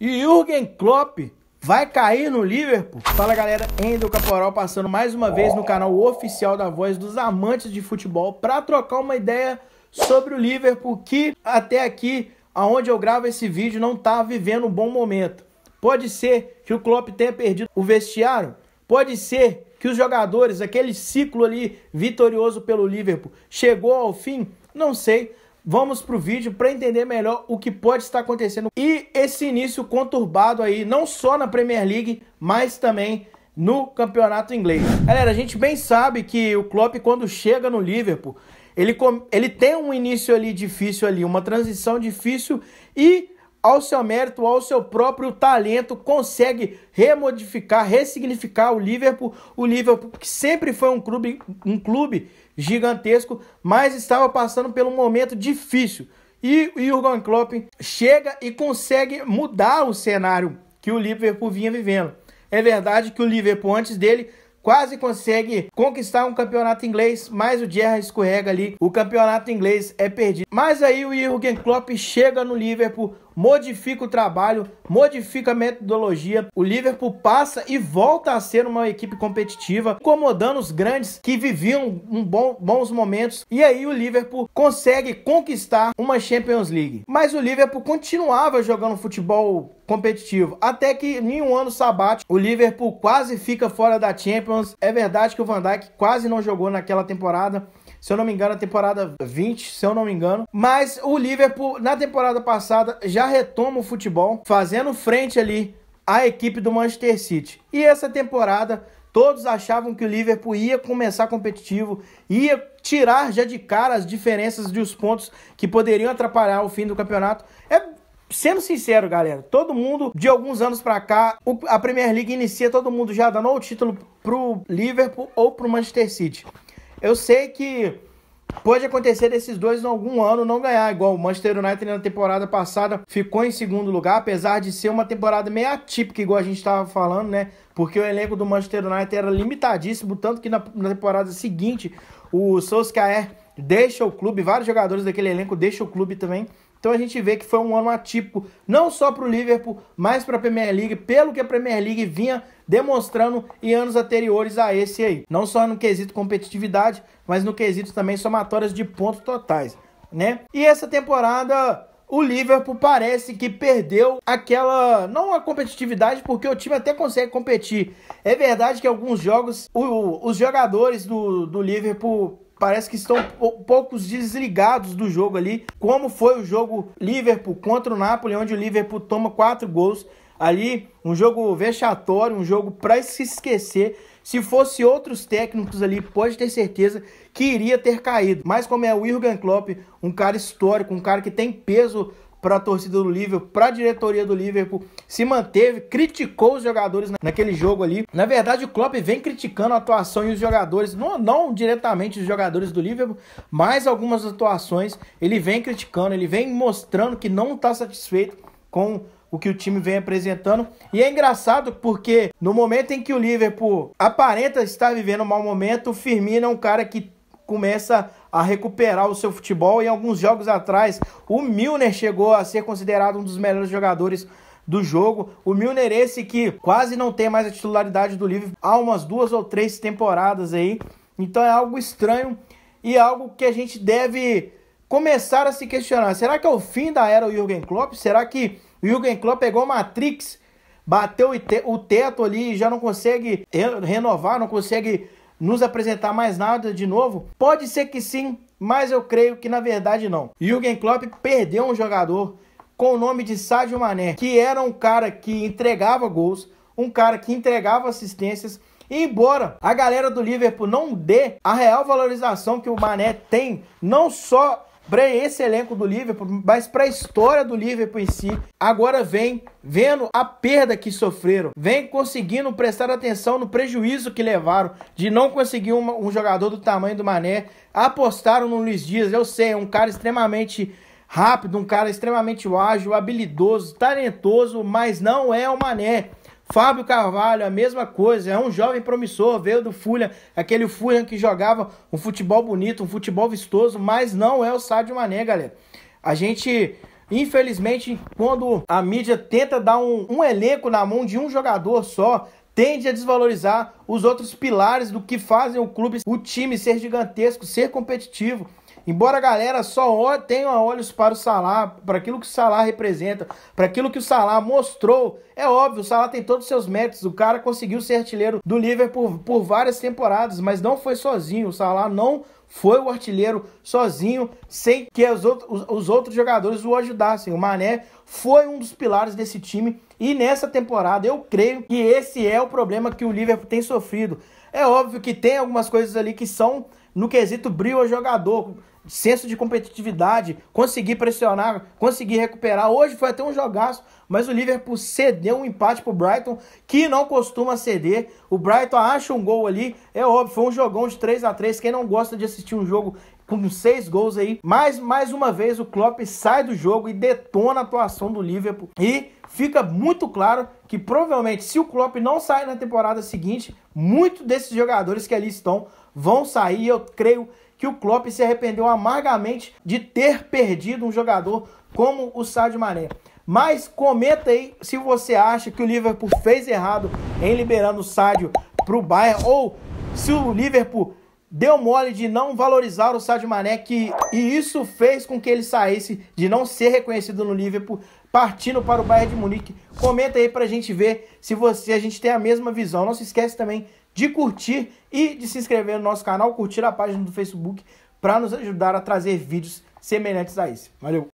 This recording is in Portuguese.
E Jürgen Klopp vai cair no Liverpool? Fala galera, Endo Caporal passando mais uma vez no canal oficial da Voz dos Amantes de Futebol para trocar uma ideia sobre o Liverpool que até aqui, aonde eu gravo esse vídeo, não está vivendo um bom momento. Pode ser que o Klopp tenha perdido o vestiário? Pode ser que os jogadores, aquele ciclo ali vitorioso pelo Liverpool, chegou ao fim? Não sei, Vamos para o vídeo para entender melhor o que pode estar acontecendo e esse início conturbado aí, não só na Premier League, mas também no campeonato inglês. Galera, a gente bem sabe que o Klopp, quando chega no Liverpool, ele, ele tem um início ali difícil ali, uma transição difícil e ao seu mérito, ao seu próprio talento, consegue remodificar, ressignificar o Liverpool. O Liverpool que sempre foi um clube, um clube gigantesco, mas estava passando por um momento difícil. E o Jurgen Klopp chega e consegue mudar o cenário que o Liverpool vinha vivendo. É verdade que o Liverpool antes dele quase consegue conquistar um campeonato inglês, mas o Gerra escorrega ali, o campeonato inglês é perdido. Mas aí o Jurgen Klopp chega no Liverpool, modifica o trabalho, modifica a metodologia. O Liverpool passa e volta a ser uma equipe competitiva, incomodando os grandes que viviam um bom, bons momentos. E aí o Liverpool consegue conquistar uma Champions League. Mas o Liverpool continuava jogando futebol competitivo. Até que em um ano sabático, o Liverpool quase fica fora da Champions. É verdade que o Van Dijk quase não jogou naquela temporada, se eu não me engano, a temporada 20, se eu não me engano. Mas o Liverpool, na temporada passada, já retoma o futebol, fazendo frente ali à equipe do Manchester City. E essa temporada, todos achavam que o Liverpool ia começar competitivo, ia tirar já de cara as diferenças de os pontos que poderiam atrapalhar o fim do campeonato. É sendo sincero, galera, todo mundo de alguns anos para cá, a Premier League inicia todo mundo já dando o título pro Liverpool ou pro Manchester City. Eu sei que Pode acontecer desses dois em algum ano não ganhar, igual o Manchester United na temporada passada ficou em segundo lugar, apesar de ser uma temporada meio atípica, igual a gente estava falando, né? Porque o elenco do Manchester United era limitadíssimo, tanto que na, na temporada seguinte o Solskjaer deixa o clube, vários jogadores daquele elenco deixam o clube também. Então a gente vê que foi um ano atípico, não só para o Liverpool, mas para a Premier League, pelo que a Premier League vinha demonstrando em anos anteriores a esse aí. Não só no quesito competitividade, mas no quesito também somatórias de pontos totais, né? E essa temporada o Liverpool parece que perdeu aquela. não a competitividade, porque o time até consegue competir. É verdade que alguns jogos o, os jogadores do, do Liverpool parece que estão poucos desligados do jogo ali, como foi o jogo Liverpool contra o Napoli, onde o Liverpool toma quatro gols ali, um jogo vexatório, um jogo para se esquecer. Se fosse outros técnicos ali, pode ter certeza que iria ter caído. Mas como é o Jurgen Klopp, um cara histórico, um cara que tem peso para a torcida do Liverpool, para a diretoria do Liverpool, se manteve, criticou os jogadores naquele jogo ali. Na verdade, o Klopp vem criticando a atuação e os jogadores, não, não diretamente os jogadores do Liverpool, mas algumas atuações ele vem criticando, ele vem mostrando que não está satisfeito com o que o time vem apresentando. E é engraçado porque no momento em que o Liverpool aparenta estar vivendo um mau momento, o Firmino é um cara que começa a recuperar o seu futebol e alguns jogos atrás o Milner chegou a ser considerado um dos melhores jogadores do jogo. O Milner esse que quase não tem mais a titularidade do Liverpool há umas duas ou três temporadas aí. Então é algo estranho e algo que a gente deve começar a se questionar. Será que é o fim da era Jürgen Klopp? Será que o Jürgen Klopp pegou Matrix, bateu o teto ali e já não consegue renovar, não consegue nos apresentar mais nada de novo? Pode ser que sim, mas eu creio que na verdade não. Jürgen Klopp perdeu um jogador com o nome de Sadio Mané, que era um cara que entregava gols, um cara que entregava assistências, e embora a galera do Liverpool não dê a real valorização que o Mané tem, não só para esse elenco do Liverpool, mas para a história do Liverpool em si. Agora vem vendo a perda que sofreram, vem conseguindo prestar atenção no prejuízo que levaram de não conseguir uma, um jogador do tamanho do Mané. Apostaram no Luiz Dias, eu sei, é um cara extremamente rápido, um cara extremamente ágil, habilidoso, talentoso, mas não é o Mané. Fábio Carvalho, a mesma coisa, é um jovem promissor, veio do Fulham, aquele Fulham que jogava um futebol bonito, um futebol vistoso, mas não é o Sadio Mané, galera. A gente, infelizmente, quando a mídia tenta dar um, um elenco na mão de um jogador só, tende a desvalorizar os outros pilares do que fazem o clube, o time ser gigantesco, ser competitivo. Embora a galera só tenha olhos para o Salah, para aquilo que o Salah representa, para aquilo que o Salah mostrou, é óbvio, o Salah tem todos os seus méritos. O cara conseguiu ser artilheiro do Liverpool por, por várias temporadas, mas não foi sozinho. O Salah não foi o artilheiro sozinho, sem que os, outros, os outros jogadores o ajudassem. O Mané foi um dos pilares desse time e nessa temporada eu creio que esse é o problema que o Liverpool tem sofrido. É óbvio que tem algumas coisas ali que são no quesito brilho ao jogador senso de competitividade, conseguir pressionar, conseguir recuperar. Hoje foi até um jogaço, mas o Liverpool cedeu um empate pro Brighton, que não costuma ceder. O Brighton acha um gol ali, é óbvio, foi um jogão de 3 a 3 Quem não gosta de assistir um jogo com seis gols aí, mas mais uma vez o Klopp sai do jogo e detona a atuação do Liverpool. E fica muito claro que provavelmente se o Klopp não sair na temporada seguinte, muito desses jogadores que ali estão vão sair. Eu creio que o Klopp se arrependeu amargamente de ter perdido um jogador como o Sadio Mané. Mas comenta aí se você acha que o Liverpool fez errado em liberando o Sadio para o Bayern ou se o Liverpool deu mole de não valorizar o Sadio Mané que, e isso fez com que ele saísse de não ser reconhecido no Liverpool, partindo para o Bayern de Munique. Comenta aí para a gente ver se você a gente tem a mesma visão. Não se esquece também de curtir e de se inscrever no nosso canal, curtir a página do Facebook para nos ajudar a trazer vídeos semelhantes a esse. Valeu!